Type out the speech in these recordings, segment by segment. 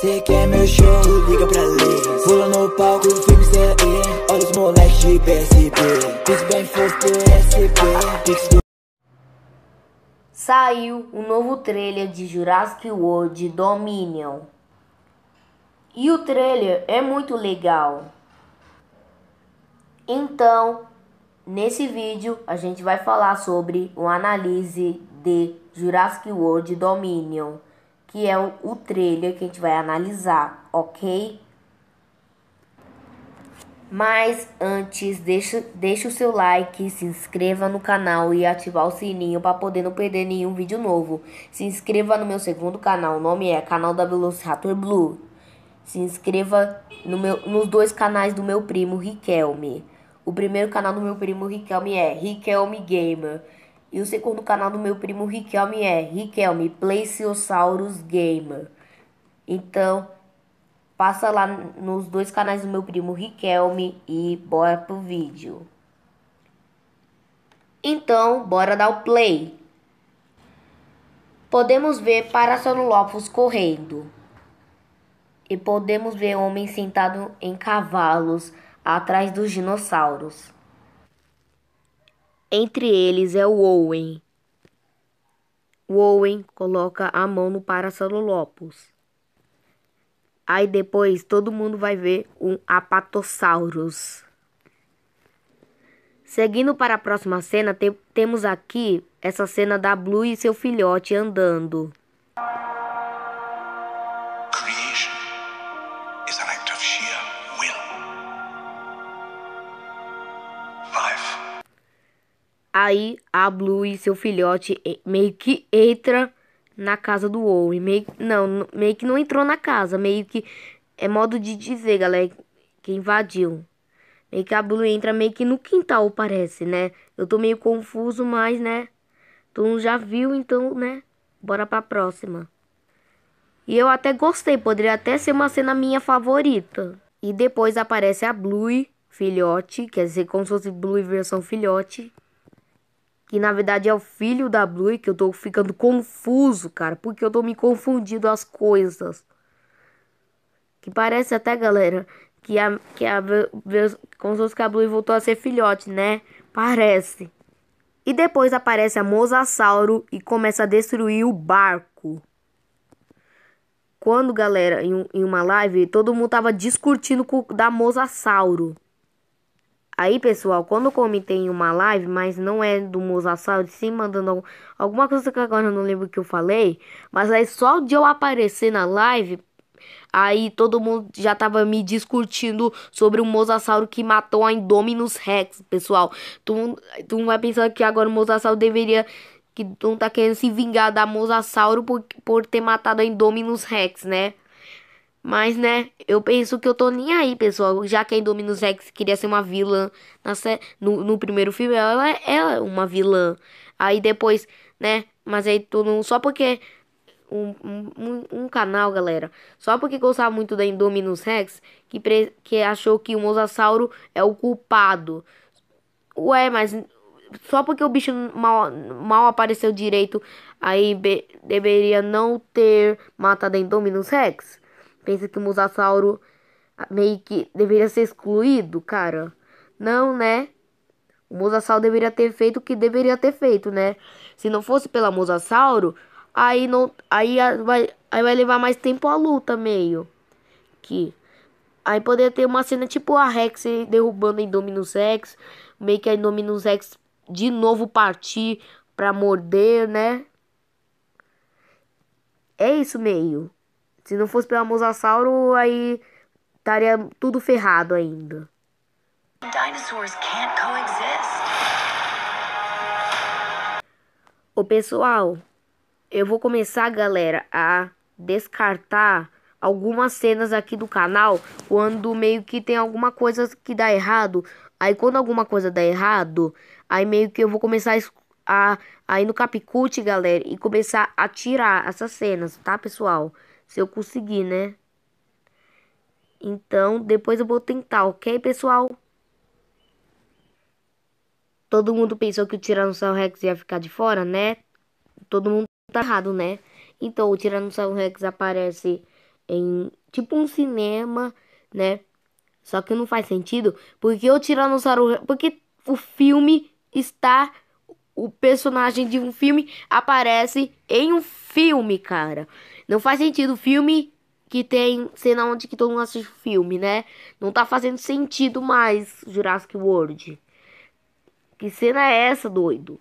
Cê quer meu show? Liga pra ler Pula no palco, filme CE é. Olha os moleques de PSP Pix bem fofo PSP Pix do... Saiu o um novo trailer de Jurassic World Dominion E o trailer é muito legal Então, nesse vídeo a gente vai falar sobre uma análise de Jurassic World Dominion que é o trailer que a gente vai analisar, ok? Mas antes, deixa, deixa o seu like, se inscreva no canal e ativar o sininho para poder não perder nenhum vídeo novo. Se inscreva no meu segundo canal, o nome é Canal da Velociraptor Blue. Se inscreva no meu, nos dois canais do meu primo Riquelme. O primeiro canal do meu primo Riquelme é Riquelme Gamer. E o segundo canal do meu primo Riquelme é Riquelme Plesiosaurus Gamer. Então, passa lá nos dois canais do meu primo Riquelme e bora pro vídeo. Então, bora dar o play. Podemos ver Parasaurolophus correndo. E podemos ver homens sentados em cavalos atrás dos dinossauros. Entre eles é o Owen. O Owen coloca a mão no Paracelolopus. Aí depois todo mundo vai ver um Apatosaurus. Seguindo para a próxima cena, te temos aqui essa cena da Blue e seu filhote andando. Aí a Blue e seu filhote meio que entra na casa do Owen. Meio, não, meio que não entrou na casa. Meio que. É modo de dizer, galera, que invadiu. Meio que a Blue entra meio que no quintal, parece, né? Eu tô meio confuso, mas, né? Todo mundo já viu, então, né? Bora pra próxima. E eu até gostei, poderia até ser uma cena minha favorita. E depois aparece a Blue, filhote, quer dizer, como se fosse Blue versão filhote que na verdade é o filho da Blue, que eu tô ficando confuso, cara, porque eu tô me confundindo as coisas. Que parece até, galera, que a que a como se fosse a Blue voltou a ser filhote, né? Parece. E depois aparece a Mosasauro e começa a destruir o barco. Quando, galera, em, em uma live, todo mundo tava discutindo com, da Mosasauro. Aí, pessoal, quando eu comentei em uma live, mas não é do Mosasauro, sim, mandando alguma coisa que agora eu não lembro que eu falei. Mas aí, só de eu aparecer na live, aí todo mundo já tava me discutindo sobre o Mosasauro que matou a Indominus Rex, pessoal. Tu, tu vai pensar que agora o Mosasauro deveria que tu não tá querendo se vingar da Mosasauro por, por ter matado a Indominus Rex, né? Mas, né, eu penso que eu tô nem aí, pessoal. Já que a Indominus Rex queria ser uma vilã na no, no primeiro filme, é, ela é uma vilã. Aí depois, né, mas aí todo mundo, só porque um, um, um, canal, galera. Só porque gostava muito da Indominus Rex, que, pre, que achou que o Mosasauro é o culpado. Ué, mas só porque o bicho mal, mal apareceu direito, aí be, deveria não ter matado a Indominus Rex? pensa que o Mosasauro ah, meio que deveria ser excluído, cara. Não, né? O Mosasauro deveria ter feito o que deveria ter feito, né? Se não fosse pela Mosasauro, aí não, aí vai, aí vai levar mais tempo a luta meio que aí poderia ter uma cena tipo a Rex derrubando a Indominus Rex, meio que a Indominus Rex de novo partir para morder, né? É isso meio. Se não fosse pela Mosasauro, aí estaria tudo ferrado ainda. O pessoal, eu vou começar, galera, a descartar algumas cenas aqui do canal quando meio que tem alguma coisa que dá errado. Aí quando alguma coisa dá errado, aí meio que eu vou começar a, a ir no Capicute, galera, e começar a tirar essas cenas, tá, pessoal? Se eu conseguir, né? Então, depois eu vou tentar, ok, pessoal? Todo mundo pensou que o Tiranossauro Rex ia ficar de fora, né? Todo mundo tá errado, né? Então, o Tiranossauro Rex aparece em tipo um cinema, né? Só que não faz sentido, porque o Tiranossauro Rex, porque o filme está o personagem de um filme aparece em um filme, cara. Não faz sentido filme que tem cena onde que todo mundo assiste o filme, né? Não tá fazendo sentido mais Jurassic World. Que cena é essa, doido?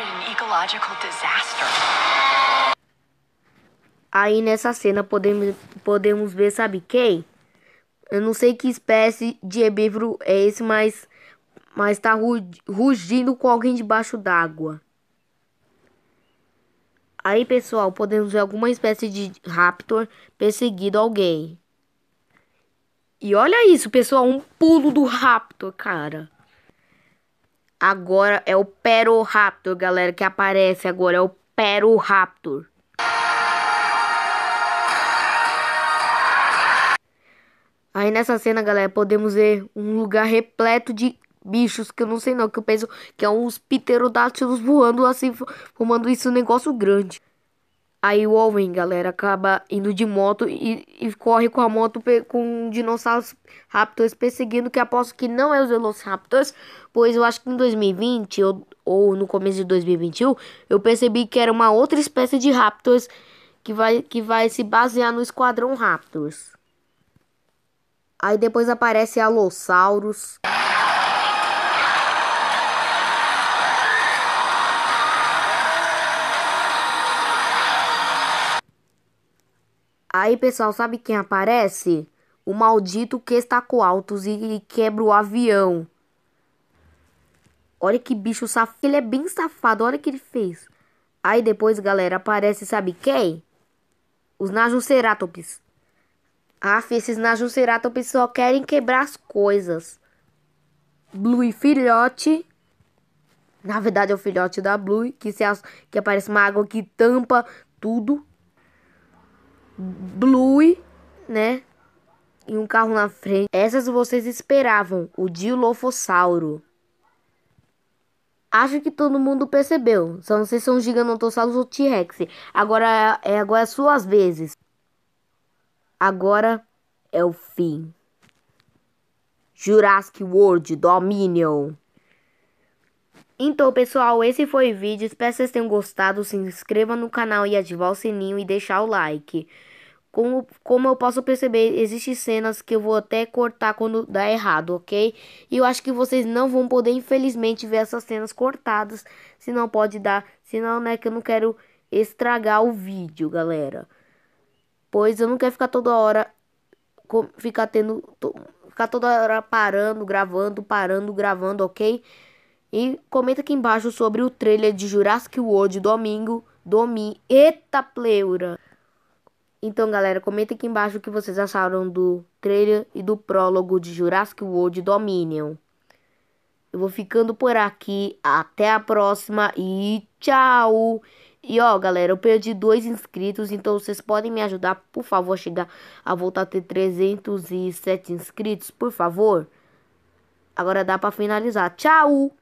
Aí nessa cena podemos, podemos ver, sabe quem? Eu não sei que espécie de herbívoro é esse, mas, mas tá rugindo com alguém debaixo d'água. Aí, pessoal, podemos ver alguma espécie de raptor perseguindo alguém. E olha isso, pessoal, um pulo do raptor, cara. Agora é o Peroraptor, galera, que aparece agora. É o Peroraptor. Aí nessa cena, galera, podemos ver um lugar repleto de bichos que eu não sei não, que eu penso que é uns pterodáctilos voando assim, formando isso um negócio grande. Aí o Owen, galera, acaba indo de moto e, e corre com a moto com um dinossauros raptors perseguindo, que aposto que não é os Velociraptors, pois eu acho que em 2020 ou, ou no começo de 2021 eu percebi que era uma outra espécie de raptors que vai, que vai se basear no Esquadrão Raptors. Aí depois aparece Alossauros. Aí, pessoal, sabe quem aparece? O maldito que está com altos e quebra o avião. Olha que bicho safado. Ele é bem safado. Olha o que ele fez. Aí depois, galera, aparece, sabe quem? Os Najuceratops. Aff, esses Najuceratops só querem quebrar as coisas. Blue e filhote. Na verdade, é o filhote da Blue, que, se as... que aparece uma água que tampa tudo. Blue, né? E um carro na frente. Essas vocês esperavam, o Dilofossauro. Acho que todo mundo percebeu. Só não sei se são Giganotossauros ou T-Rex. Agora é, é agora é suas vezes. Agora é o fim. Jurassic World Dominion. Então, pessoal, esse foi o vídeo. Espero que vocês tenham gostado. Se inscreva no canal e ativar o sininho e deixar o like. Como, como eu posso perceber, existem cenas que eu vou até cortar quando dá errado, ok? E eu acho que vocês não vão poder, infelizmente, ver essas cenas cortadas. Se não pode dar, se não né, que eu não quero estragar o vídeo, galera. Pois eu não quero ficar toda hora ficar tendo ficar toda hora parando, gravando, parando, gravando, ok? E comenta aqui embaixo sobre o trailer de Jurassic World domingo, domi, eita pleura. Então, galera, comenta aqui embaixo o que vocês acharam do trailer e do prólogo de Jurassic World Dominion. Eu vou ficando por aqui. Até a próxima e tchau! E ó, galera, eu perdi dois inscritos, então vocês podem me ajudar, por favor, a chegar a voltar a ter 307 inscritos, por favor? Agora dá pra finalizar. Tchau!